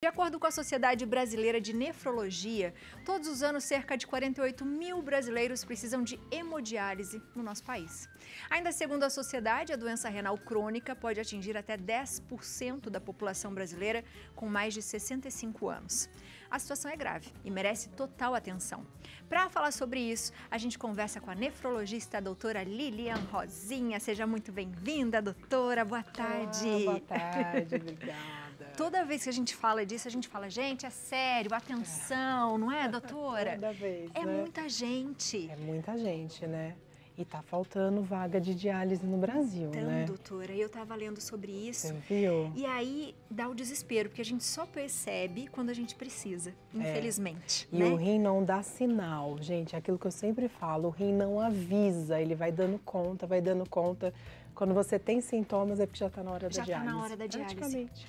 De acordo com a Sociedade Brasileira de Nefrologia, todos os anos cerca de 48 mil brasileiros precisam de hemodiálise no nosso país. Ainda segundo a sociedade, a doença renal crônica pode atingir até 10% da população brasileira com mais de 65 anos. A situação é grave e merece total atenção. Para falar sobre isso, a gente conversa com a nefrologista a doutora Lilian Rosinha. Seja muito bem-vinda, doutora. Boa ah, tarde. Ah, boa tarde, obrigada toda vez que a gente fala disso, a gente fala, gente, é sério, atenção, não é, doutora? toda vez. É né? muita gente. É muita gente, né? E tá faltando vaga de diálise no Brasil, então, né? doutora, eu tava lendo sobre isso. Você viu? E aí dá o desespero, porque a gente só percebe quando a gente precisa, é. infelizmente. É. E né? o rim não dá sinal, gente. É aquilo que eu sempre falo, o rim não avisa, ele vai dando conta, vai dando conta. Quando você tem sintomas é porque já tá na hora já da diálise. Já tá na hora da diálise. Praticamente.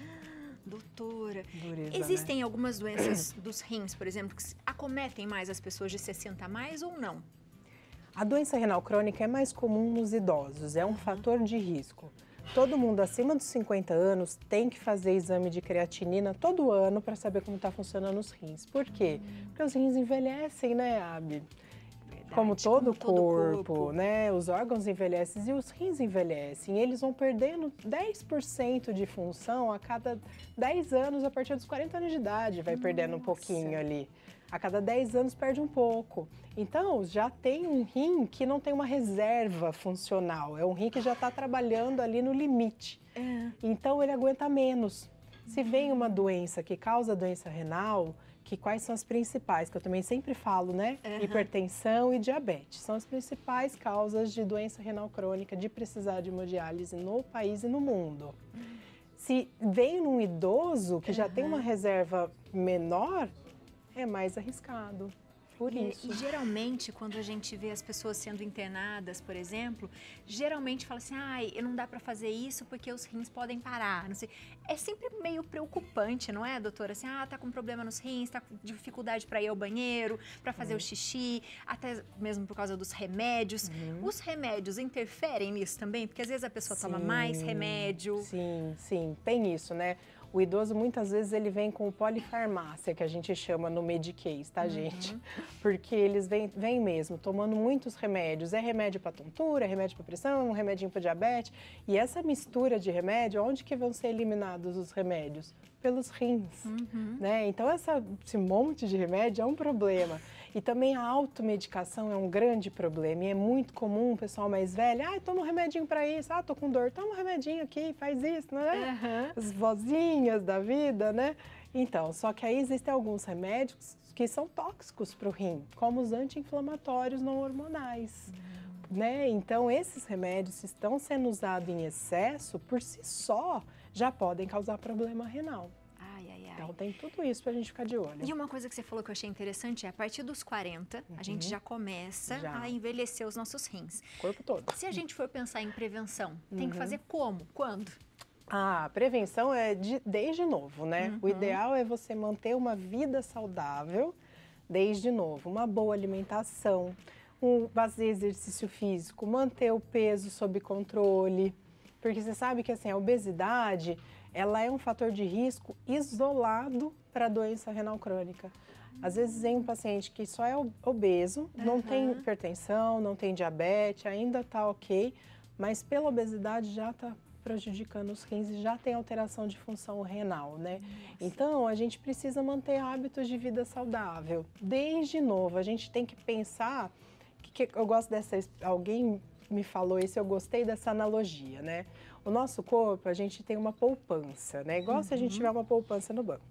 Doutora, existem né? algumas doenças dos rins, por exemplo, que acometem mais as pessoas de 60 a mais ou não? A doença renal crônica é mais comum nos idosos, é um uhum. fator de risco. Todo mundo acima dos 50 anos tem que fazer exame de creatinina todo ano para saber como está funcionando os rins. Por quê? Hum. Porque os rins envelhecem, né, Abi? Como todo, corpo, corpo, né? Os órgãos envelhecem e os rins envelhecem. Eles vão perdendo 10% de função a cada 10 anos, a partir dos 40 anos de idade, vai Nossa. perdendo um pouquinho ali. A cada 10 anos perde um pouco. Então, já tem um rim que não tem uma reserva funcional. É um rim que já está trabalhando ali no limite. É. Então, ele aguenta menos. Se vem uma doença que causa doença renal, que quais são as principais, que eu também sempre falo, né? Uhum. Hipertensão e diabetes. São as principais causas de doença renal crônica, de precisar de hemodiálise no país e no mundo. Se vem num idoso que uhum. já tem uma reserva menor, é mais arriscado por e, isso. E geralmente, quando a gente vê as pessoas sendo internadas, por exemplo, geralmente fala assim, ai, não dá para fazer isso porque os rins podem parar, não sei. É sempre meio preocupante, não é, doutora? Assim, ah, tá com problema nos rins, tá com dificuldade para ir ao banheiro, para fazer uhum. o xixi, até mesmo por causa dos remédios. Uhum. Os remédios interferem nisso também? Porque às vezes a pessoa sim, toma mais remédio. Sim, sim, tem isso, né? O idoso muitas vezes ele vem com polifarmácia, que a gente chama no Medicaid, tá, uhum. gente? Porque eles vêm, mesmo tomando muitos remédios. É remédio para tontura, é remédio para pressão, um remedinho para diabetes. E essa mistura de remédio, onde que vão ser eliminados os remédios? Pelos rins, uhum. né? Então essa, esse monte de remédio é um problema. E também a automedicação é um grande problema. E é muito comum o pessoal mais velho, ah, toma um remedinho para isso, ah, tô com dor, toma um remedinho aqui, faz isso, né? Uhum. As vozinhas da vida, né? Então, só que aí existem alguns remédios que são tóxicos para o rim, como os anti-inflamatórios não hormonais. Uhum. Né? Então, esses remédios, estão sendo usados em excesso, por si só, já podem causar problema renal. Então tem tudo isso para a gente ficar de olho. E uma coisa que você falou que eu achei interessante é a partir dos 40, uhum. a gente já começa já. a envelhecer os nossos rins. O corpo todo. Se a gente for pensar em prevenção, tem que uhum. fazer como? Quando? Ah, prevenção é de, desde novo, né? Uhum. O ideal é você manter uma vida saudável desde novo, uma boa alimentação, um, fazer exercício físico, manter o peso sob controle, porque você sabe que assim a obesidade ela é um fator de risco isolado para a doença renal crônica. Às vezes em um paciente que só é obeso, não uhum. tem hipertensão, não tem diabetes, ainda está ok, mas pela obesidade já está prejudicando os rins e já tem alteração de função renal, né? Nossa. Então, a gente precisa manter hábitos de vida saudável. Desde novo, a gente tem que pensar que, que eu gosto dessa alguém me falou isso, eu gostei dessa analogia, né? O nosso corpo, a gente tem uma poupança, né? Igual uhum. se a gente uhum. tiver uma poupança no banco.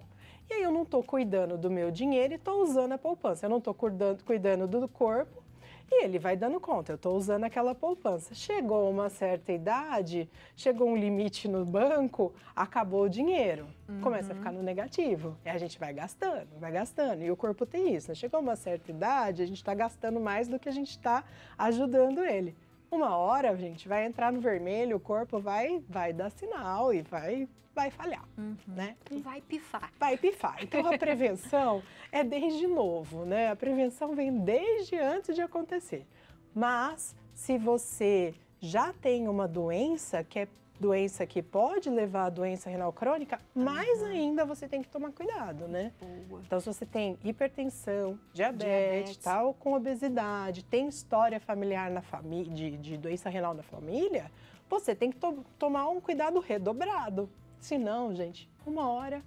E aí eu não estou cuidando do meu dinheiro e estou usando a poupança. Eu não estou cuidando, cuidando do corpo e ele vai dando conta. Eu estou usando aquela poupança. Chegou uma certa idade, chegou um limite no banco, acabou o dinheiro. Uhum. Começa a uhum. ficar no negativo. E a gente vai gastando, vai gastando. E o corpo tem isso. Né? Chegou uma certa idade, a gente está gastando mais do que a gente está ajudando ele uma hora, gente, vai entrar no vermelho, o corpo vai, vai dar sinal e vai, vai falhar, uhum. né? Vai pifar. Vai pifar. Então a prevenção é desde novo, né? A prevenção vem desde antes de acontecer. Mas se você já tem uma doença que é doença que pode levar a doença renal crônica, mais uhum. ainda você tem que tomar cuidado, né? Boa. Então, se você tem hipertensão, diabetes, diabetes, tal, com obesidade, tem história familiar na família de, de, doença renal na família, você tem que to tomar um cuidado redobrado. Senão, gente, uma hora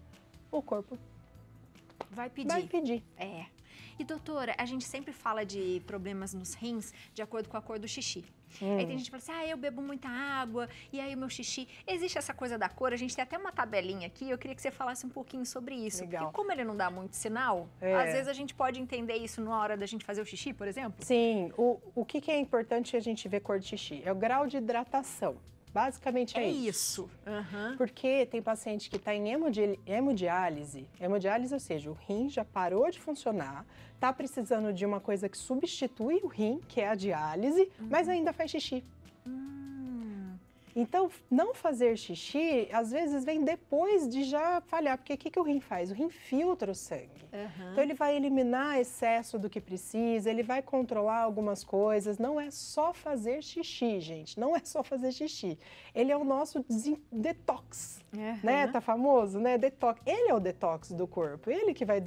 o corpo vai pedir. Vai pedir. É. E doutora, a gente sempre fala de problemas nos rins de acordo com a cor do xixi. Hum. Aí tem gente que fala assim, ah, eu bebo muita água, e aí o meu xixi. Existe essa coisa da cor, a gente tem até uma tabelinha aqui, eu queria que você falasse um pouquinho sobre isso. Legal. Porque como ele não dá muito sinal, é. às vezes a gente pode entender isso na hora da gente fazer o xixi, por exemplo? Sim, o, o que, que é importante a gente ver cor de xixi? É o grau de hidratação. Basicamente é, é isso. isso. Uhum. Porque tem paciente que está em hemodiálise, hemodiálise, ou seja, o rim já parou de funcionar, está precisando de uma coisa que substitui o rim, que é a diálise, uhum. mas ainda faz xixi. Então, não fazer xixi, às vezes, vem depois de já falhar. Porque o que, que o rim faz? O rim filtra o sangue. Uhum. Então, ele vai eliminar excesso do que precisa, ele vai controlar algumas coisas. Não é só fazer xixi, gente. Não é só fazer xixi. Ele é o nosso detox, uhum. né? Tá famoso, né? Detox. Ele é o detox do corpo. Ele que vai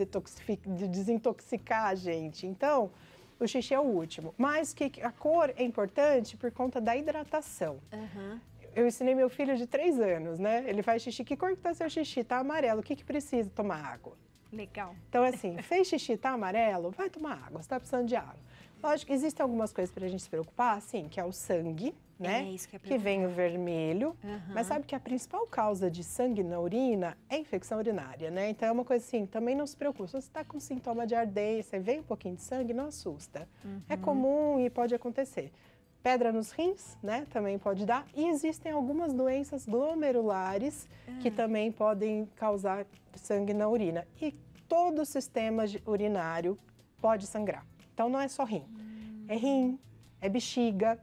desintoxicar a gente. Então... O xixi é o último. Mas que a cor é importante por conta da hidratação. Uhum eu ensinei meu filho de três anos, né? Ele faz xixi. Que cor que tá seu xixi? Tá amarelo. O que, que precisa? Tomar água. Legal. Então, assim, fez xixi, tá amarelo? Vai tomar água. Você tá precisando de água. Lógico, existem algumas coisas para a gente se preocupar, assim, que é o sangue, né? É isso que é Que vem o vermelho. Uhum. Mas sabe que a principal causa de sangue na urina é infecção urinária, né? Então é uma coisa assim, também não se preocupe. Se você está com sintoma de ardência, vem um pouquinho de sangue, não assusta. É uhum. É comum e pode acontecer pedra nos rins, né? Também pode dar. E existem algumas doenças glomerulares ah. que também podem causar sangue na urina. E todo o sistema urinário pode sangrar. Então não é só rim. Hum. É rim, é bexiga,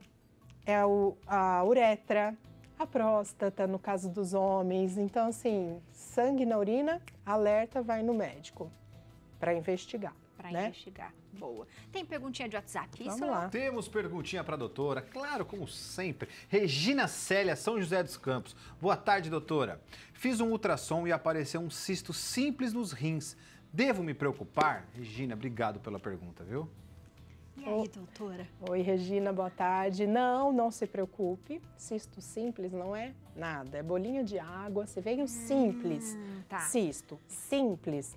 é o, a uretra, a próstata, no caso dos homens. Então, assim, sangue na urina, alerta, vai no médico para investigar né? investigar. Boa. Tem perguntinha de WhatsApp? Vamos isso lá. Temos perguntinha para a doutora, claro, como sempre. Regina Célia, São José dos Campos. Boa tarde, doutora. Fiz um ultrassom e apareceu um cisto simples nos rins. Devo me preocupar? Regina, obrigado pela pergunta, viu? E aí, doutora? Oi, Regina, boa tarde. Não, não se preocupe. Cisto simples não é nada. É bolinha de água, você veio hum, simples. Tá. Cisto simples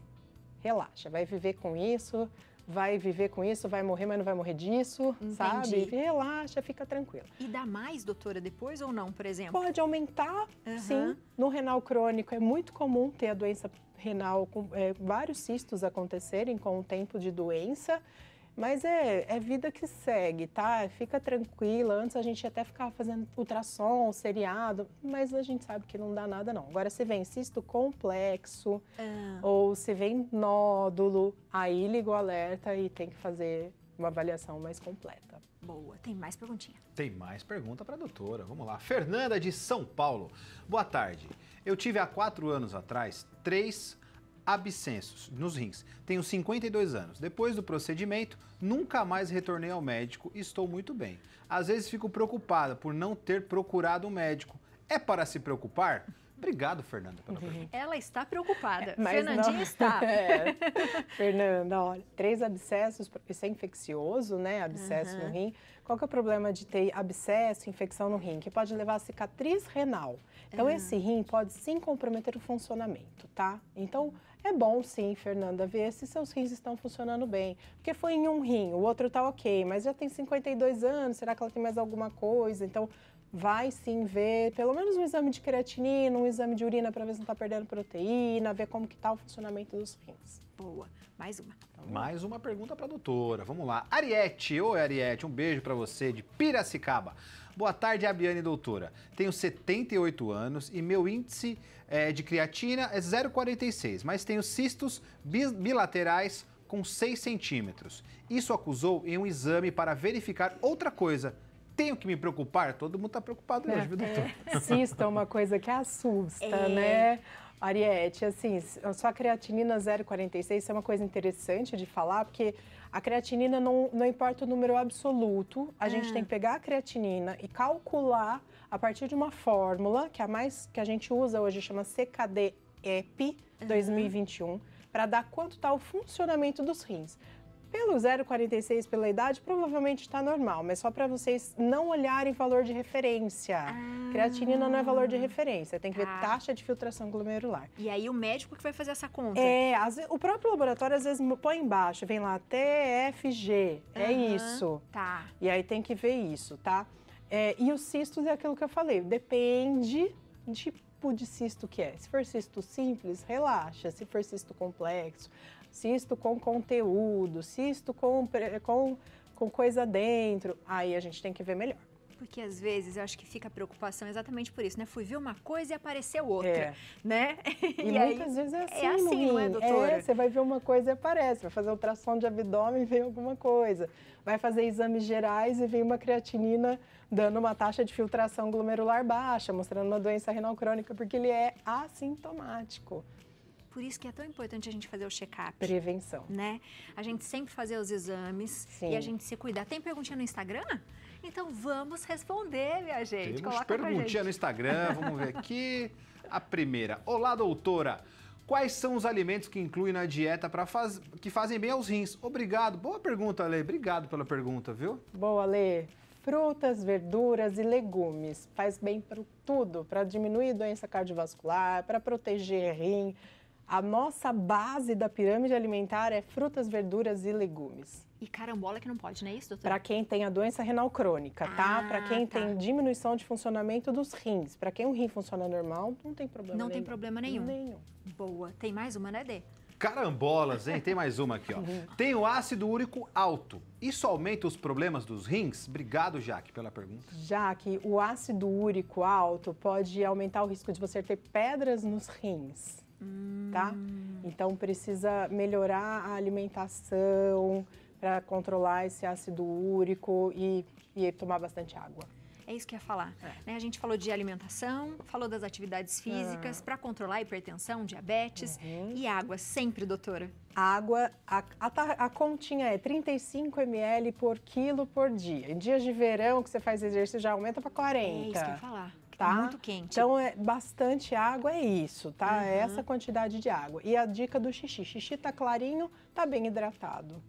relaxa, vai viver com isso, vai viver com isso, vai morrer, mas não vai morrer disso, Entendi. sabe? Relaxa, fica tranquila. E dá mais, doutora, depois ou não, por exemplo? Pode aumentar, uhum. sim. No renal crônico é muito comum ter a doença renal com é, vários cistos acontecerem com o tempo de doença. Mas é, é vida que segue, tá? Fica tranquila. Antes a gente até ficava fazendo ultrassom, seriado, mas a gente sabe que não dá nada, não. Agora, se vem cisto complexo ah. ou se vem nódulo, aí liga o alerta e tem que fazer uma avaliação mais completa. Boa, tem mais perguntinha. Tem mais pergunta para a doutora. Vamos lá. Fernanda de São Paulo. Boa tarde. Eu tive há quatro anos atrás três Abscessos nos rins. Tenho 52 anos. Depois do procedimento, nunca mais retornei ao médico e estou muito bem. Às vezes fico preocupada por não ter procurado um médico. É para se preocupar? Obrigado, Fernanda, pela uhum. pergunta. Ela está preocupada. Mas Fernandinha não... está. É. Fernanda, olha, três abscessos, isso é infeccioso, né? Abscesso uhum. no rim. Qual que é o problema de ter abscesso, infecção no rim? Que pode levar a cicatriz renal. Então, uhum. esse rim pode sim comprometer o funcionamento, tá? Então, é bom sim, Fernanda, ver se seus rins estão funcionando bem. Porque foi em um rim, o outro tá ok, mas já tem 52 anos, será que ela tem mais alguma coisa? Então, vai sim ver pelo menos um exame de creatinina, um exame de urina para ver se não está perdendo proteína, ver como que está o funcionamento dos rins. Boa. Mais uma. mais uma pergunta para a doutora. Vamos lá. Ariete, oi Ariete, um beijo para você de Piracicaba. Boa tarde, Abiane Doutora. Tenho 78 anos e meu índice é, de creatina é 0,46, mas tenho cistos bilaterais com 6 centímetros. Isso acusou em um exame para verificar outra coisa. Tenho que me preocupar? Todo mundo está preocupado hoje, viu, doutor? É, cisto é uma coisa que assusta, é. né? Ariete, assim, só a creatinina 0,46 é uma coisa interessante de falar, porque a creatinina não, não importa o número absoluto, a é. gente tem que pegar a creatinina e calcular a partir de uma fórmula que a mais que a gente usa hoje chama CKD-EP uhum. 2021 para dar quanto está o funcionamento dos rins pelo 0,46 pela idade, provavelmente está normal, mas só para vocês não olharem valor de referência. Ah, Creatinina não é valor de referência, tem que tá. ver taxa de filtração glomerular. E aí o médico que vai fazer essa conta. É, as, o próprio laboratório às vezes põe embaixo, vem lá TFG, uhum, é isso. Tá. E aí tem que ver isso, tá? É, e os cistos é aquilo que eu falei, depende de tipo de cisto que é. Se for cisto simples, relaxa. Se for cisto complexo, cisto com conteúdo, cisto com, com, com coisa dentro, aí a gente tem que ver melhor. Porque às vezes eu acho que fica a preocupação exatamente por isso, né? Fui ver uma coisa e apareceu outra, é. né? E, e aí, muitas vezes é, é assim, é assim não é, é doutora? É, você vai ver uma coisa e aparece, vai fazer ultrassom de abdômen e vem alguma coisa. Vai fazer exames gerais e vem uma creatinina dando uma taxa de filtração glomerular baixa, mostrando uma doença renal crônica, porque ele é assintomático. Por isso que é tão importante a gente fazer o check-up. Prevenção. Né? A gente sempre fazer os exames Sim. e a gente se cuidar. Tem perguntinha no Instagram? Então vamos responder, minha gente. Temos Coloca perguntinha gente. no Instagram, vamos ver aqui. A primeira. Olá, doutora. Quais são os alimentos que inclui na dieta para faz... que fazem bem aos rins? Obrigado. Boa pergunta, Ale. Obrigado pela pergunta, viu? Boa, Ale frutas, verduras e legumes. Faz bem para tudo, para diminuir doença cardiovascular, para proteger rim. A nossa base da pirâmide alimentar é frutas, verduras e legumes. E carambola que não pode, não é isso, doutora? Para quem tem a doença renal crônica, tá? Ah, para quem tá. tem diminuição de funcionamento dos rins. Para quem o rim funciona normal, não tem problema não nenhum. Não tem problema nenhum. Nenhum. Boa. Tem mais uma, né, Dê? Carambolas, hein? Tem mais uma aqui, ó. Tem o ácido úrico alto. Isso aumenta os problemas dos rins? Obrigado, Jaque, pela pergunta. Jaque, o ácido úrico alto pode aumentar o risco de você ter pedras nos rins, tá? Hum. Então precisa melhorar a alimentação para controlar esse ácido úrico e, e tomar bastante água. É isso que ia falar. É. Né? A gente falou de alimentação, falou das atividades físicas ah. para controlar a hipertensão, diabetes uhum. e água, sempre, doutora. água, a, a, a, continha é 35 ml por quilo por dia. Em dias de verão que você faz exercício já aumenta para 40. É isso que eu ia falar. Tá? tá? Muito quente. Então, é bastante água é isso, tá? É uhum. É essa quantidade de água. E a dica do xixi: xixi tá clarinho, tá bem hidratado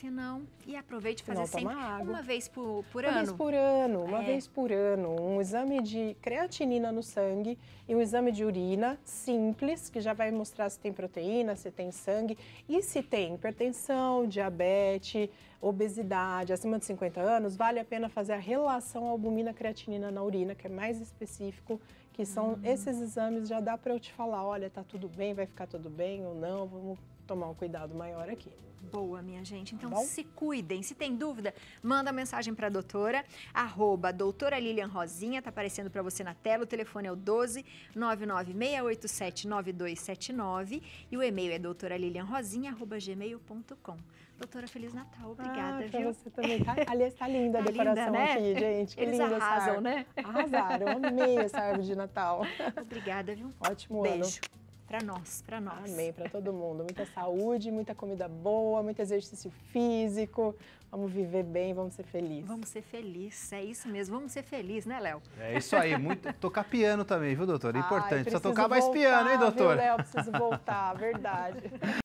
se não, e aproveite fazer não sempre água. uma vez por, por uma ano. Uma vez por ano, uma é. vez por ano. Um exame de creatinina no sangue e um exame de urina simples, que já vai mostrar se tem proteína, se tem sangue e se tem hipertensão, diabetes, obesidade, acima de 50 anos, vale a pena fazer a relação albumina-creatinina na urina, que é mais específico que são hum. esses exames já dá para eu te falar, olha, tá tudo bem, vai ficar tudo bem ou não, vamos tomar um cuidado maior aqui. Boa, minha gente. Então, tá se cuidem. Se tem dúvida, manda mensagem para a doutora, arroba doutora Lilian Rosinha, tá aparecendo para você na tela. O telefone é o 12 996879279 e o e-mail é doutora Lilian Rosinha, arroba gmail.com. Doutora, Feliz Natal. Ah, Obrigada, ah, viu? você também. Tá, aliás, tá linda a tá decoração linda, né? aqui, gente. Que Eles linda arrasam, essa árvore. né? Arrasaram. Amei essa árvore de Natal. Obrigada, viu? Ótimo Beijo. ano para nós, para nós. Amém, para todo mundo. Muita saúde, muita comida boa, muito exercício físico. Vamos viver bem, vamos ser felizes. Vamos ser felizes, é isso mesmo. Vamos ser felizes, né, Léo? É isso aí. Muito... Tocar piano também, viu, doutor? É importante. Ai, Precisa tocar voltar, mais piano, hein, doutor? Léo, preciso voltar, verdade.